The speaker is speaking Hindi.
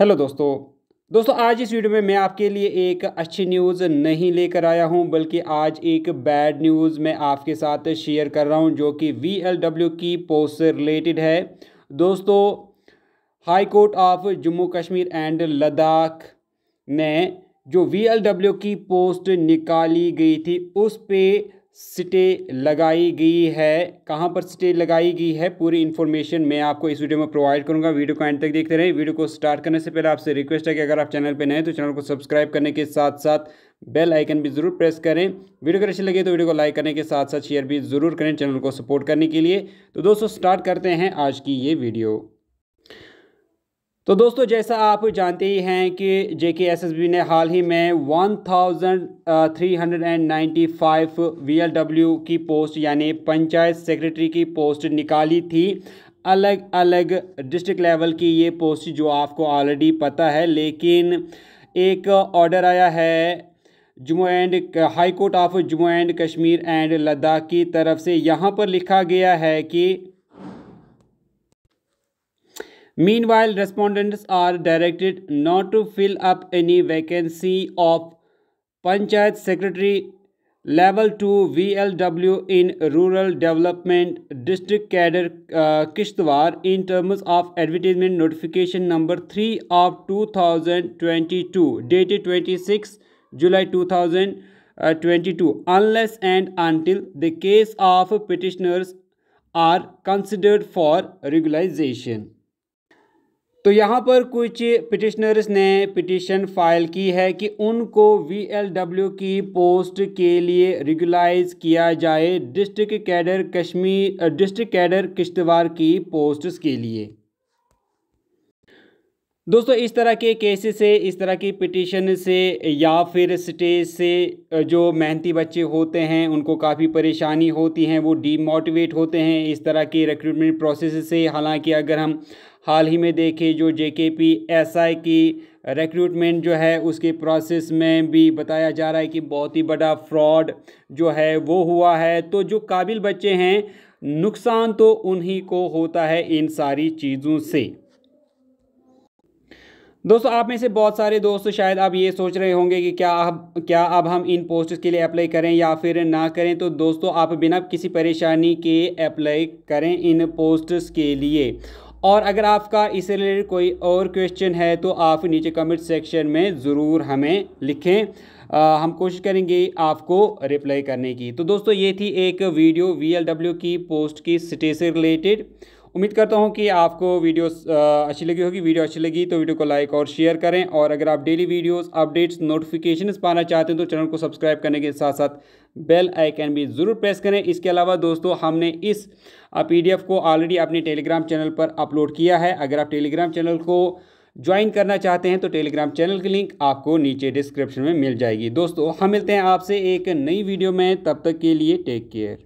हेलो दोस्तों दोस्तों आज इस वीडियो में मैं आपके लिए एक अच्छी न्यूज़ नहीं लेकर आया हूं बल्कि आज एक बैड न्यूज़ मैं आपके साथ शेयर कर रहा हूं जो कि वी की पोस्ट से रिलेटेड है दोस्तों high court of Jammu Kashmir and Ladakh ने जो वी की पोस्ट निकाली गई थी उस पर सिटे लगाई गई है कहाँ पर सिटे लगाई गई है पूरी इन्फॉर्मेशन मैं आपको इस वीडियो में प्रोवाइड करूँगा वीडियो को एंड तक देखते रहें वीडियो को स्टार्ट करने से पहले आपसे रिक्वेस्ट है कि अगर आप चैनल पर नए हैं तो चैनल को सब्सक्राइब करने के साथ साथ बेल आइकन भी ज़रूर प्रेस करें वीडियो अगर अच्छी लगे तो वीडियो को लाइक करने के साथ साथ शेयर भी ज़रूर करें चैनल को सपोर्ट करने के लिए तो दोस्तों स्टार्ट करते हैं आज की ये वीडियो तो दोस्तों जैसा आप जानते ही हैं कि जे के एस एस बी ने हाल ही में 1395 वीएलडब्ल्यू की पोस्ट यानी पंचायत सेक्रेटरी की पोस्ट निकाली थी अलग अलग डिस्ट्रिक्ट लेवल की ये पोस्ट जो आपको ऑलरेडी पता है लेकिन एक ऑर्डर आया है Jammu and high court of Jammu and Kashmir and Ladakh की तरफ से यहाँ पर लिखा गया है कि Meanwhile, respondents are directed not to fill up any vacancy of Panchayat Secretary Level 2 VLW in Rural Development District Cadre uh, Kishtwar in terms of advertisement notification number 3 of 2022 dated 26 July 2022 unless and until the case of petitioners are considered for regularization. तो यहाँ पर कुछ पिटिशनर्स ने पिटिशन फाइल की है कि उनको वीएलडब्ल्यू की पोस्ट के लिए रेगुलाइज किया जाए district cadre Kashmir district cadre Kishtwar की पोस्ट्स के लिए दोस्तों इस तरह के केसेस से इस तरह की पिटिशन से या फिर स्टेज से जो मेहनती बच्चे होते हैं उनको काफ़ी परेशानी होती हैं वो डीमोटिवेट होते हैं इस तरह के रिक्रूटमेंट प्रोसेस से हालांकि अगर हम हाल ही में देखे जो जे के पी एस आई की रिक्रूटमेंट जो है उसके प्रोसेस में भी बताया जा रहा है कि बहुत ही बड़ा फ्रॉड जो है वो हुआ है तो जो काबिल बच्चे हैं नुकसान तो उन्हीं को होता है इन सारी चीज़ों से दोस्तों आप में से बहुत सारे दोस्त शायद आप ये सोच रहे होंगे कि क्या अब क्या अब हम इन पोस्ट के लिए अप्लाई करें या फिर ना करें तो दोस्तों आप बिना किसी परेशानी के अप्लाई करें इन पोस्ट्स के लिए और अगर आपका इससे रिलेटेड कोई और क्वेश्चन है तो आप नीचे कमेंट सेक्शन में ज़रूर हमें लिखें आ, हम कोशिश करेंगे आपको रिप्लाई करने की तो दोस्तों ये थी एक वीडियो वी की पोस्ट की सिटी से रिलेटेड उम्मीद करता हूँ कि आपको वीडियो अच्छी लगी होगी वीडियो अच्छी लगी तो वीडियो को लाइक और शेयर करें और अगर आप डेली वीडियोस अपडेट्स नोटिफिकेशन पाना चाहते हैं तो चैनल को सब्सक्राइब करने के साथ साथ बेल आइकन भी ज़रूर प्रेस करें इसके अलावा दोस्तों हमने इस पी को ऑलरेडी अपने टेलीग्राम चैनल पर अपलोड किया है अगर आप टेलीग्राम चैनल को ज्वाइन करना चाहते हैं तो टेलीग्राम चैनल की लिंक आपको नीचे डिस्क्रिप्शन में मिल जाएगी दोस्तों हम मिलते हैं आपसे एक नई वीडियो में तब तक के लिए टेक केयर